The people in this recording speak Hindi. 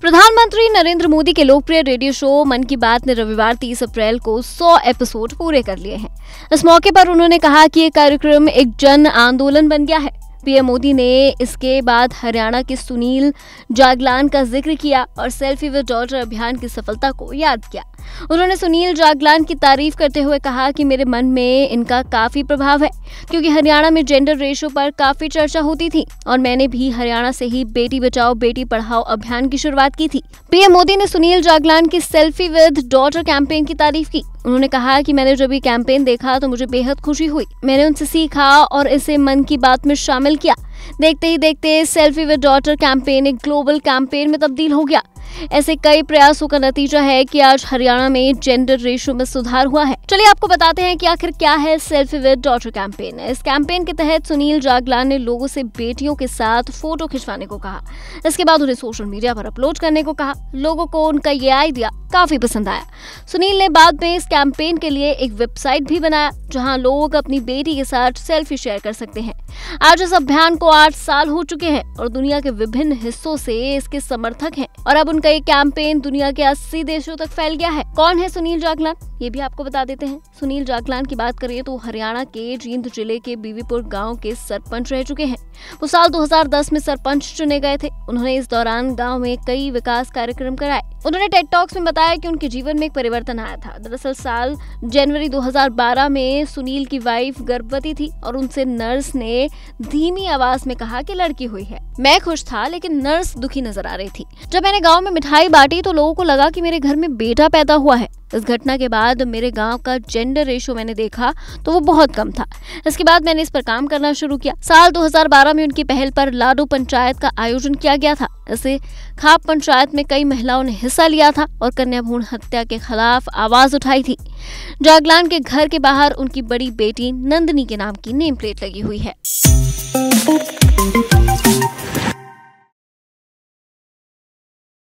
प्रधानमंत्री नरेंद्र मोदी के लोकप्रिय रेडियो शो मन की बात ने रविवार 30 अप्रैल को 100 एपिसोड पूरे कर लिए हैं इस मौके पर उन्होंने कहा कि ये कार्यक्रम एक जन आंदोलन बन गया है पीएम मोदी ने इसके बाद हरियाणा के सुनील जागलान का जिक्र किया और सेल्फी विद डॉटर अभियान की सफलता को याद किया उन्होंने सुनील जागलान की तारीफ करते हुए कहा कि मेरे मन में इनका काफ़ी प्रभाव है क्योंकि हरियाणा में जेंडर रेशो पर काफ़ी चर्चा होती थी और मैंने भी हरियाणा से ही बेटी बचाओ बेटी पढ़ाओ अभियान की शुरुआत की थी पीएम मोदी ने सुनील जागलान की सेल्फी विद डॉटर कैंपेन की तारीफ की उन्होंने कहा कि मैंने जब ये कैंपेन देखा तो मुझे बेहद खुशी हुई मैंने उनसे सीखा और इसे मन की बात में शामिल किया देखते ही देखते सेल्फी विद डॉटर कैंपेन एक ग्लोबल कैंपेन में तब्दील हो गया ऐसे कई प्रयासों का नतीजा है कि आज हरियाणा में जेंडर रेशियो में सुधार हुआ है चलिए आपको बताते हैं कि आखिर क्या है सेल्फी विद डॉटर कैंपेन इस कैंपेन के तहत सुनील जागलान ने लोगों से बेटियों के साथ फोटो खिंचवाने को कहा इसके बाद उन्हें सोशल मीडिया पर अपलोड करने को कहा लोगों को उनका ये आइडिया काफ़ी पसंद आया सुनील ने बाद में इस कैंपेन के लिए एक वेबसाइट भी बनाया जहां लोग अपनी बेटी के साथ सेल्फी शेयर कर सकते हैं आज इस अभियान को आठ साल हो चुके हैं और दुनिया के विभिन्न हिस्सों से इसके समर्थक हैं और अब उनका ये कैंपेन दुनिया के अस्सी देशों तक फैल गया है कौन है सुनील जागलान ये भी आपको बता देते हैं सुनील जागलान की बात करें तो हरियाणा के जींद जिले के बीवीपुर गांव के सरपंच रह चुके हैं वो साल 2010 में सरपंच चुने गए थे उन्होंने इस दौरान गाँव में कई विकास कार्यक्रम कराए उन्होंने टेकटॉक्स में बताया कि उनके जीवन में एक परिवर्तन आया था दरअसल साल जनवरी 2012 में सुनील की वाइफ गर्भवती थी और उनसे नर्स ने धीमी आवाज में कहा कि लड़की हुई है मैं खुश था लेकिन नर्स दुखी नजर आ रही थी जब मैंने गांव में मिठाई बांटी तो लोगों को लगा कि मेरे घर में बेटा पैदा हुआ है इस घटना के बाद मेरे गांव का जेंडर रेशो मैंने देखा तो वो बहुत कम था इसके बाद मैंने इस पर काम करना शुरू किया साल 2012 में उनकी पहल पर लाडू पंचायत का आयोजन किया गया था इसे खाप पंचायत में कई महिलाओं ने हिस्सा लिया था और कन्या भूण हत्या के खिलाफ आवाज उठाई थी जागलान के घर के बाहर उनकी बड़ी बेटी नंदनी के नाम की नेम प्लेट लगी हुई है